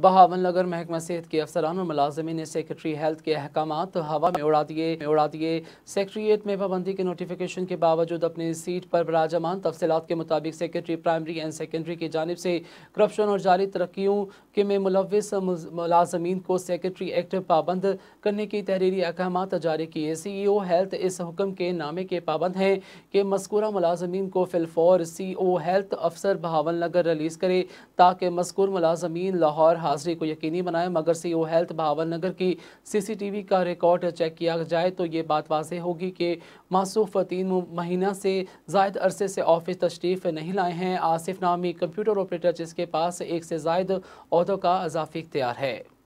बहावन नगर महकमा सेहत के अफसरान और मुलाजमी ने सेक्रेटरी हेल्थ के अहकाम तो हवा में उड़ा दिए उड़ा दिए सेक्रट्रियट में पाबंदी के नोटिफिकेशन के बावजूद अपनी सीट पर बराजमान तफसलत के मुताबिक सेक्रेटरी प्राइमरी एंड सेकेंडरी की जानब से करप्शन और जारी तरक्यों के में मुलविस मुलाजमीन को सेक्रेटरी एक्ट पाबंद करने की तहरीरी अहकाम जारी किए सी ई ओ हेल्थ इस हुक्म के नामे के पाबंद हैं कि मस्कूरा मुलाजमीन को फिलफौर सी ओ हेल्थ अफसर बहावन नगर रिलीज़ करे ताकि मस्कूर मुलाजमीन लाहौर हाजिरी को यकीनी बनाया मगर सी ओ e हेल्थ भावल नगर की सीसीटीवी का रिकॉर्ड चेक किया जाए तो ये बात वाजह होगी कि मासूफ तीन महीना से जायद अरसे से ऑफिस तशरीफ नहीं लाए हैं आसिफ नामी कंप्यूटर ऑपरेटर जिसके पास एक से जायद अहदों का अजाफी इख्तियार है